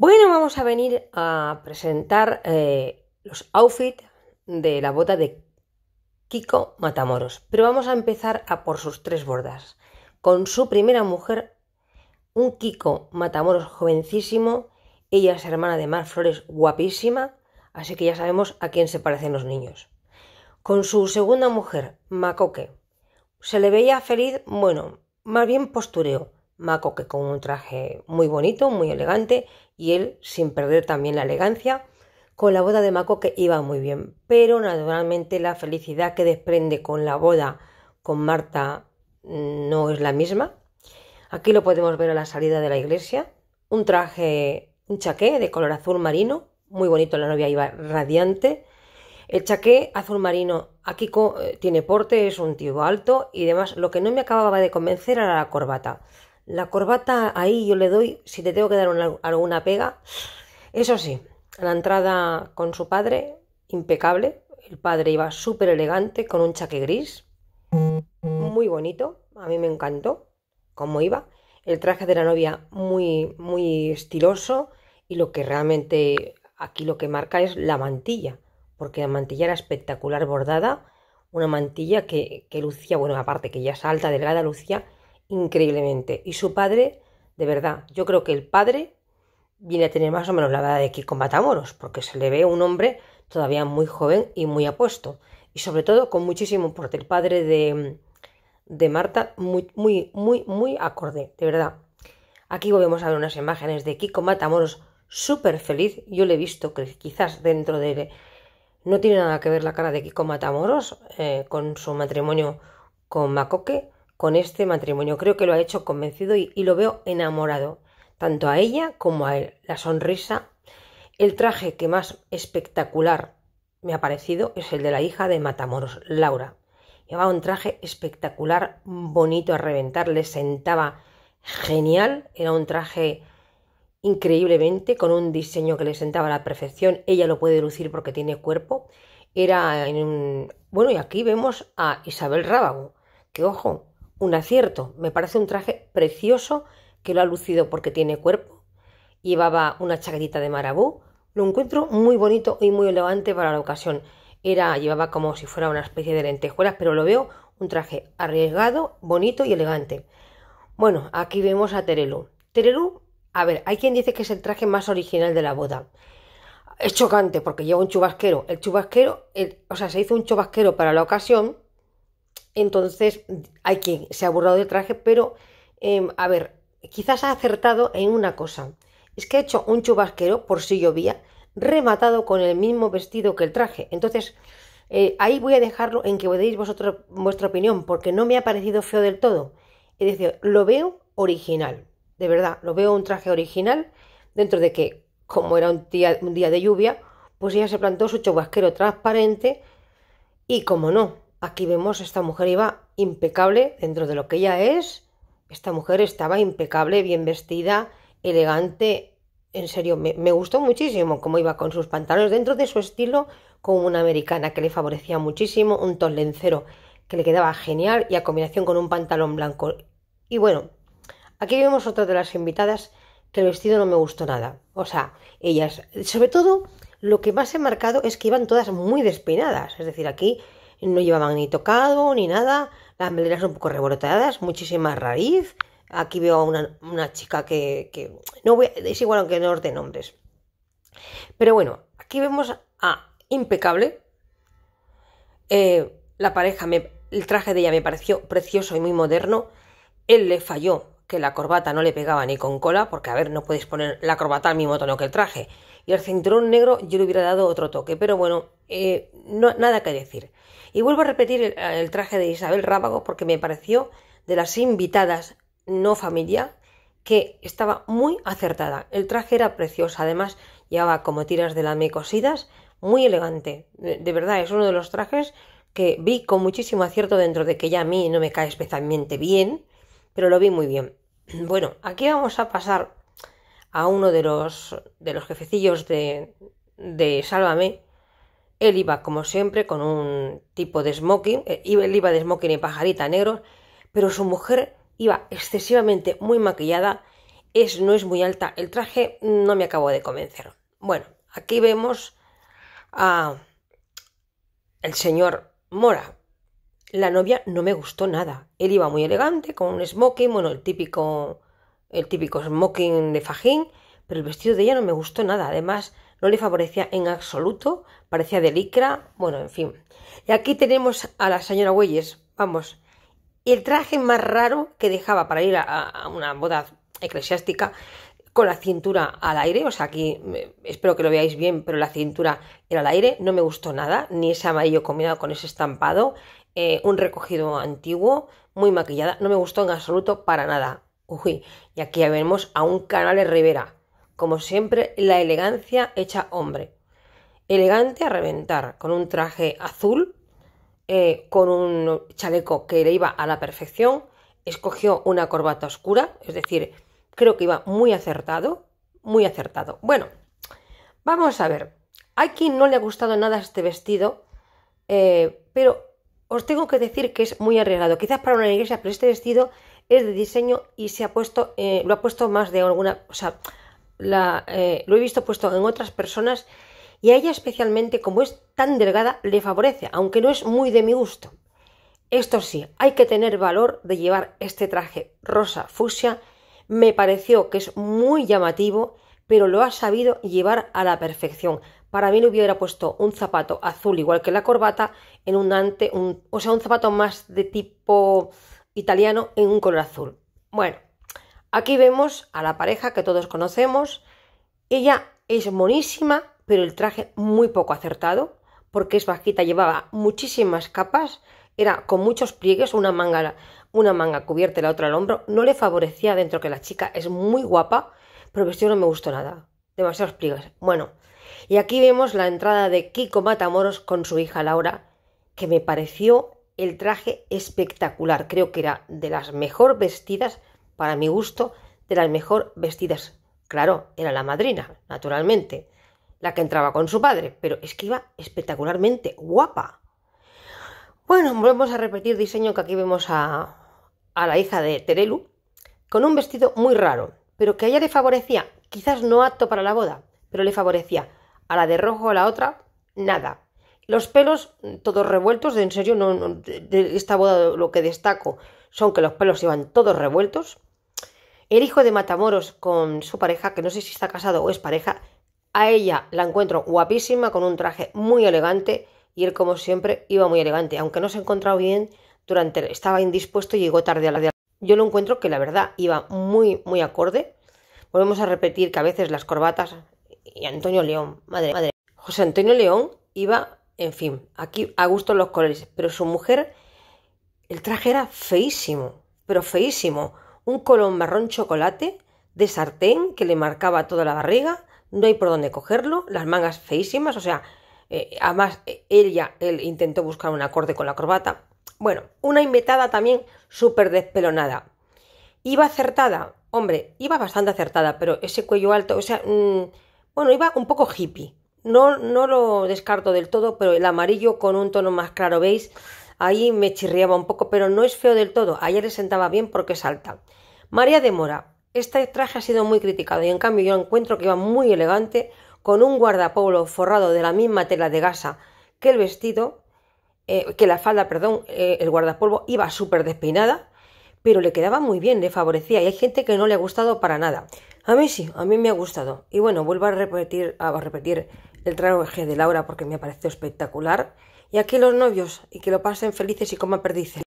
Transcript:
Bueno, vamos a venir a presentar eh, los outfits de la bota de Kiko Matamoros. Pero vamos a empezar a por sus tres bordas. Con su primera mujer, un Kiko Matamoros jovencísimo. Ella es hermana de Mar Flores, guapísima. Así que ya sabemos a quién se parecen los niños. Con su segunda mujer, Macoque. Se le veía feliz, bueno, más bien postureo Maco que con un traje muy bonito, muy elegante, y él sin perder también la elegancia, con la boda de Mako que iba muy bien. Pero naturalmente la felicidad que desprende con la boda con Marta mm, no es la misma. Aquí lo podemos ver a la salida de la iglesia. Un traje, un chaqué de color azul marino, muy bonito, la novia iba radiante. El chaqué azul marino aquí eh, tiene porte, es un tío alto y demás. Lo que no me acababa de convencer era la corbata. La corbata ahí yo le doy, si te tengo que dar alguna pega, eso sí, la entrada con su padre, impecable. El padre iba súper elegante con un chaque gris, muy bonito, a mí me encantó cómo iba. El traje de la novia muy, muy estiloso y lo que realmente aquí lo que marca es la mantilla, porque la mantilla era espectacular bordada, una mantilla que, que lucía, bueno, aparte que ya es alta, delgada, lucía increíblemente. Y su padre, de verdad, yo creo que el padre viene a tener más o menos la edad de Kiko Matamoros, porque se le ve un hombre todavía muy joven y muy apuesto. Y sobre todo con muchísimo porte. El padre de, de Marta, muy, muy, muy, muy acorde, de verdad. Aquí volvemos a ver unas imágenes de Kiko Matamoros súper feliz. Yo le he visto que quizás dentro de... él, No tiene nada que ver la cara de Kiko Matamoros eh, con su matrimonio con Macoque, con este matrimonio. Creo que lo ha hecho convencido y, lo veo enamorado, tanto a ella como a él. La sonrisa, el traje que más espectacular me ha parecido es el de la hija de Matamoros, Laura. Llevaba un traje espectacular, bonito a reventar, le sentaba genial, era un traje increíblemente con un diseño que le sentaba a la perfección. Ella lo puede lucir porque tiene cuerpo. Era en un... Bueno, y aquí vemos a Isabel Rábago, que ojo, un acierto. Me parece un traje precioso que lo ha lucido porque tiene cuerpo. Llevaba una chaquetita de marabú. Lo encuentro muy bonito y muy elegante para la ocasión. Era, llevaba como si fuera una especie de lentejuelas, pero lo veo un traje arriesgado, bonito y elegante. Bueno, aquí vemos a Terelu. Terelu, a ver, hay quien dice que es el traje más original de la boda. Es chocante porque lleva un chubasquero. El chubasquero, o sea, se hizo un chubasquero para la ocasión entonces hay quien se ha burlado del traje, pero em, a ver, quizás ha acertado en una cosa. Es que ha hecho un chubasquero, por si llovía, rematado con el mismo vestido que el traje. Entonces, eh, ahí voy a dejarlo en que deis vosotros vuestra opinión, porque no me ha parecido feo del todo. Es decir, lo veo original, de verdad, lo veo un traje original, dentro de que, como era un día, de lluvia, pues ya se plantó su chubasquero transparente y, como no, Aquí vemos, esta mujer iba impecable dentro de lo que ella es. Esta mujer estaba impecable, bien vestida, elegante. En serio, me, gustó muchísimo cómo iba con sus pantalones dentro de su estilo, como una americana que le favorecía muchísimo, un ton lencero que le quedaba genial y a combinación con un pantalón blanco. Y bueno, aquí vemos otra de las invitadas que el vestido no me gustó nada. O sea, ellas, sobre todo, lo que más he marcado es que iban todas muy despeinadas. Es decir, aquí no llevaban ni tocado ni nada, las meleras un poco reborotadas, muchísima raíz. Aquí veo a una, chica que, no voy, es igual aunque no os den nombres. Pero bueno, aquí vemos a Impecable. Eh, la pareja, me, el traje de ella me pareció precioso y muy moderno. Él le falló que la corbata no le pegaba ni con cola, porque a ver, no puedes poner la corbata al mismo tono que el traje y al cinturón negro yo le hubiera dado otro toque, pero bueno, eh, nada que decir. Y vuelvo a repetir el, traje de Isabel Rábago porque me pareció de las invitadas no familia que estaba muy acertada. El traje era precioso, además llevaba como tiras de lame cosidas, muy elegante. de verdad, es uno de los trajes que vi con muchísimo acierto dentro de que ya a mí no me cae especialmente bien, pero lo vi muy bien. Bueno, aquí vamos a pasar a uno de los, de los jefecillos de, de Sálvame, él iba, como siempre, con un tipo de smoking, eh, él iba de smoking y pajarita negro pero su mujer iba excesivamente muy maquillada, es, no es muy alta, el traje no me acabo de convencer. Bueno, aquí vemos a el señor Mora. La novia no me gustó nada. Él iba muy elegante, con un smoking, bueno, el típico el típico smoking de fajín, pero el vestido de ella no me gustó nada. Además, no le favorecía en absoluto, parecía de licra, bueno, en fin. Y aquí tenemos a la señora Güelles, vamos. Y el traje más raro que dejaba para ir a, una boda eclesiástica con la cintura al aire, o sea, aquí eh, espero que lo veáis bien, pero la cintura era al aire, no me gustó nada, ni ese amarillo combinado con ese estampado, eh, un recogido antiguo, muy maquillada, no me gustó en absoluto para nada y aquí ya vemos a un Canales Rivera. Como siempre, la elegancia hecha hombre. Elegante a reventar, con un traje azul, eh, con un chaleco que le iba a la perfección. Escogió una corbata oscura, es decir, creo que iba muy acertado, muy acertado. Bueno, vamos a ver. Hay quien no le ha gustado nada este vestido, eh, pero os tengo que decir que es muy arriesgado. Quizás para una iglesia, pero este vestido es de diseño y se ha puesto, eh, lo ha puesto más de alguna, o sea, la, eh, lo he visto puesto en otras personas y a ella especialmente, como es tan delgada, le favorece, aunque no es muy de mi gusto. Esto sí, hay que tener valor de llevar este traje rosa fusia Me pareció que es muy llamativo, pero lo ha sabido llevar a la perfección. Para mí le hubiera puesto un zapato azul igual que la corbata en un ante, o sea, un zapato más de tipo italiano en un color azul. Bueno, aquí vemos a la pareja que todos conocemos. Ella es monísima, pero el traje muy poco acertado, porque es bajita, llevaba muchísimas capas, era con muchos pliegues, una manga, una manga cubierta y la otra al hombro. No le favorecía dentro que la chica es muy guapa, pero que vestido no me gustó nada. Demasiados pliegues. Bueno, y aquí vemos la entrada de Kiko Matamoros con su hija Laura, que me pareció el traje espectacular. Creo que era de las mejor vestidas, para mi gusto, de las mejor vestidas. Claro, era la madrina, naturalmente, la que entraba con su padre, pero es que iba espectacularmente guapa. Bueno, volvemos a repetir diseño que aquí vemos a, la hija de Terelu, con un vestido muy raro, pero que a ella le favorecía, quizás no apto para la boda, pero le favorecía. A la de rojo a la otra, nada. Los pelos, todos revueltos, en serio, no, de esta boda lo que destaco son que los pelos iban todos revueltos. El hijo de Matamoros con su pareja, que no sé si está casado o es pareja, a ella la encuentro guapísima, con un traje muy elegante, y él, como siempre, iba muy elegante, aunque no se encontraba bien durante. estaba indispuesto y llegó tarde a la de. Yo lo encuentro que la verdad iba muy, muy acorde. Volvemos a repetir que a veces las corbatas y Antonio León, madre, madre. José Antonio León iba en fin, aquí a gusto los colores. Pero su mujer, el traje era feísimo, pero feísimo. Un colón marrón chocolate de sartén que le marcaba toda la barriga. No hay por dónde cogerlo. Las mangas feísimas. O sea, eh, además ella, eh, él intentó buscar un acorde con la corbata. Bueno, una invitada también súper despelonada. Iba acertada. Hombre, iba bastante acertada, pero ese cuello alto, o sea, mm, bueno, iba un poco hippie no, no lo descarto del todo, pero el amarillo con un tono más claro, ¿veis? Ahí me chirriaba un poco, pero no es feo del todo. Ayer le sentaba bien porque salta. María de Mora. Este traje ha sido muy criticado y en cambio yo encuentro que iba muy elegante con un guardapolo forrado de la misma tela de gasa que el vestido, eh, que la falda, perdón, eh, el guardapolvo iba súper despeinada pero le quedaba muy bien, le favorecía y hay gente que no le ha gustado para nada. A mí sí, a mí me ha gustado. Y bueno, vuelvo a repetir, a repetir el traje de Laura porque me ha parecido espectacular. Y aquí los novios, y que lo pasen felices y coman perdices.